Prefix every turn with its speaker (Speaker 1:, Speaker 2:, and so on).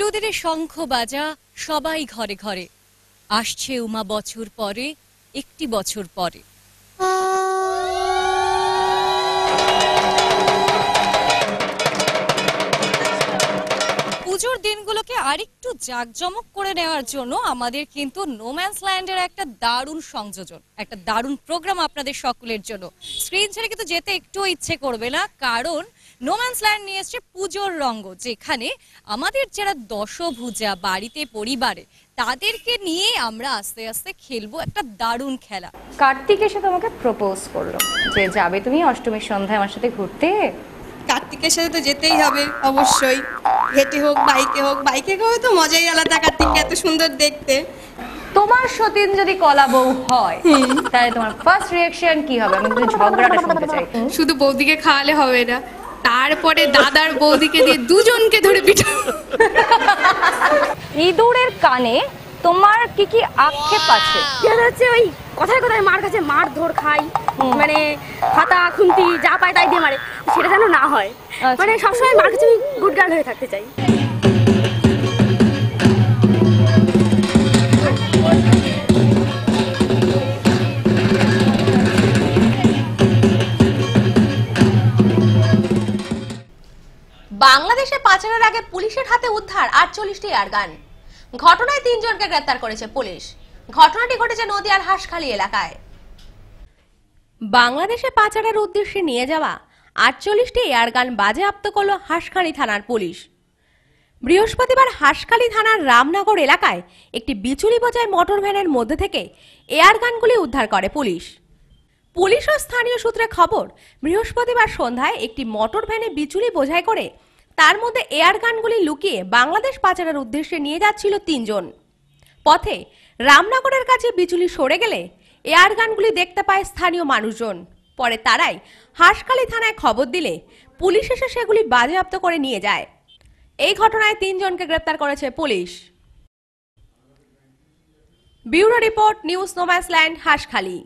Speaker 1: হুলুদের শঙ্খ বাজা সবাই ঘরে ঘরে আসছে উমা বছর পরে একটি বছর পরে পুজোর দিনগুলোকে আরেকটু জাঁকজমক করে নেওয়ার জন্য আমাদের কিন্তু নোম্যান্স ল্যান্ডের একটা দারুণ সংযোজন একটা দারুণ প্রোগ্রাম আপনাদের সকলের জন্য স্ক্রিন ছেড়ে কিন্তু যেতে একটু ইচ্ছে করবে না কারণ নোম্যান্স ল্যান্ড নিয়ে এসছে পুজোর রঙ্গ যেখানে আমাদের যারা দশভুজা বাড়িতে পরিবারে তাদেরকে নিয়ে আমরা আস্তে আস্তে খেলবো একটা দারুণ খেলা কার্তিক এসে তোমাকে প্রপোজ করলো যে যাবে তুমি অষ্টমীর সন্ধ্যায় আমার সাথে ঘুরতে কার্তিকের সাথে তো যেতেই হবে অবশ্যই হেঁটে হোক বাইকে হোক বাইকে হোক তো মজাই আলাদা কার্তিক এত সুন্দর দেখতে তোমার সতীন যদি কলা বউ হয় তাহলে তোমার ফার্স্ট রিয়েকশন কি হবে আমি ঝগড়াটা শুনতে চাই শুধু বৌদিকে খাওয়ালে হবে না তারপরে দাদার বৌদিকে দিয়ে দুজনকে ধরে পিঠা ইঁদুরের কানে তোমার কি কি আক্ষেপ আছে
Speaker 2: হচ্ছে ওই কথায় কথায় মার কাছে মার ধর খাই মানে হাতা খুন্তি যা পায় তাই দিয়ে মারে সেটা যেন না হয় আচ্ছা। মানে সবসময় মার কাছে আমি গুডগার্ড হয়ে থাকতে চাই বাংলাদেশে পাচারের আগে পুলিশের হাতে উদ্ধার আটচল্লিশটি এয়ারগান ঘটনায় তিনজনকে গ্রেপ্তার করেছে পুলিশ ঘটনাটি ঘটেছে নদীয়ার হাঁসখালি এলাকায় বাংলাদেশে পাচারের উদ্দেশ্যে নিয়ে যাওয়া আটচল্লিশটি এয়ারগান বাজেয়াপ্ত করল হাঁসখালি থানার পুলিশ বৃহস্পতিবার হাঁসখালি থানার রামনগর এলাকায় একটি বিচুলি বোঝায় মোটর ভ্যানের মধ্যে থেকে এয়ারগানগুলি উদ্ধার করে পুলিশ পুলিশ ও স্থানীয় সূত্রে খবর বৃহস্পতিবার সন্ধ্যায় একটি মোটর ভ্যানে বিচুলি বোঝাই করে তার মধ্যে এয়ার গানগুলি লুকিয়ে বাংলাদেশ পাচারের উদ্দেশ্যে নিয়ে যাচ্ছিল তিনজন পথে রামনগরের কাছে বিচুলি সরে গেলে এয়ার গানগুলি দেখতে পায় স্থানীয় মানুষজন পরে তারাই হাঁসখালি থানায় খবর দিলে পুলিশ এসে সেগুলি বাজেয়াপ্ত করে নিয়ে যায় এই ঘটনায় তিনজনকে গ্রেপ্তার করেছে police bureau report news no man's land Hanskhali